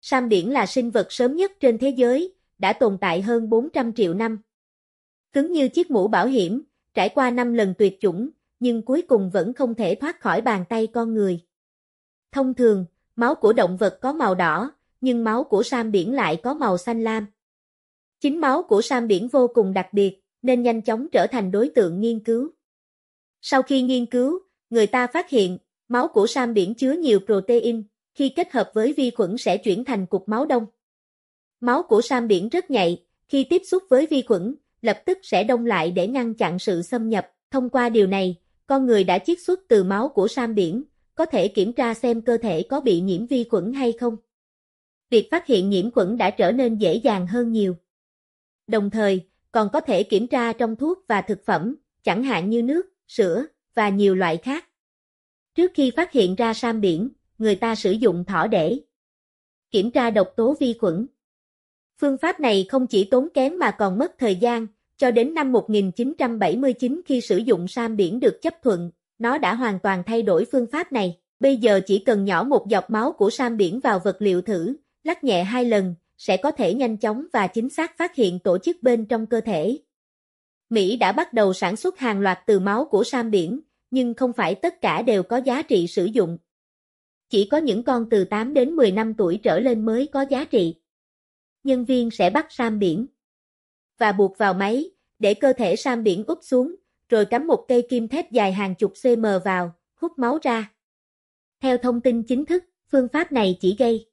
Sam biển là sinh vật sớm nhất trên thế giới, đã tồn tại hơn 400 triệu năm. Cứng như chiếc mũ bảo hiểm, trải qua 5 lần tuyệt chủng, nhưng cuối cùng vẫn không thể thoát khỏi bàn tay con người. Thông thường, máu của động vật có màu đỏ, nhưng máu của Sam biển lại có màu xanh lam. Chính máu của Sam biển vô cùng đặc biệt, nên nhanh chóng trở thành đối tượng nghiên cứu. Sau khi nghiên cứu, người ta phát hiện, máu của Sam biển chứa nhiều protein, khi kết hợp với vi khuẩn sẽ chuyển thành cục máu đông. Máu của sam biển rất nhạy, khi tiếp xúc với vi khuẩn, lập tức sẽ đông lại để ngăn chặn sự xâm nhập. Thông qua điều này, con người đã chiết xuất từ máu của sam biển, có thể kiểm tra xem cơ thể có bị nhiễm vi khuẩn hay không. Việc phát hiện nhiễm khuẩn đã trở nên dễ dàng hơn nhiều. Đồng thời, còn có thể kiểm tra trong thuốc và thực phẩm, chẳng hạn như nước, sữa và nhiều loại khác. Trước khi phát hiện ra sam biển, người ta sử dụng thỏ để kiểm tra độc tố vi khuẩn. Phương pháp này không chỉ tốn kém mà còn mất thời gian, cho đến năm 1979 khi sử dụng sam biển được chấp thuận, nó đã hoàn toàn thay đổi phương pháp này. Bây giờ chỉ cần nhỏ một giọt máu của sam biển vào vật liệu thử, lắc nhẹ hai lần, sẽ có thể nhanh chóng và chính xác phát hiện tổ chức bên trong cơ thể. Mỹ đã bắt đầu sản xuất hàng loạt từ máu của sam biển, nhưng không phải tất cả đều có giá trị sử dụng. Chỉ có những con từ 8 đến 10 năm tuổi trở lên mới có giá trị. Nhân viên sẽ bắt sam biển và buộc vào máy, để cơ thể sam biển úp xuống, rồi cắm một cây kim thép dài hàng chục cm vào, hút máu ra. Theo thông tin chính thức, phương pháp này chỉ gây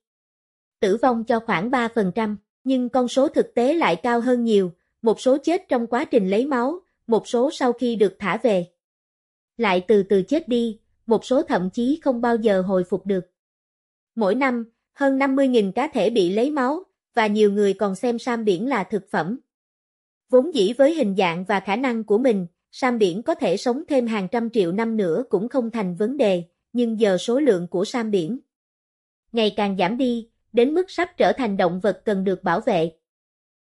tử vong cho khoảng 3%, nhưng con số thực tế lại cao hơn nhiều, một số chết trong quá trình lấy máu, một số sau khi được thả về. Lại từ từ chết đi, một số thậm chí không bao giờ hồi phục được. Mỗi năm, hơn 50.000 cá thể bị lấy máu, và nhiều người còn xem sam biển là thực phẩm. Vốn dĩ với hình dạng và khả năng của mình, sam biển có thể sống thêm hàng trăm triệu năm nữa cũng không thành vấn đề, nhưng giờ số lượng của sam biển ngày càng giảm đi, đến mức sắp trở thành động vật cần được bảo vệ.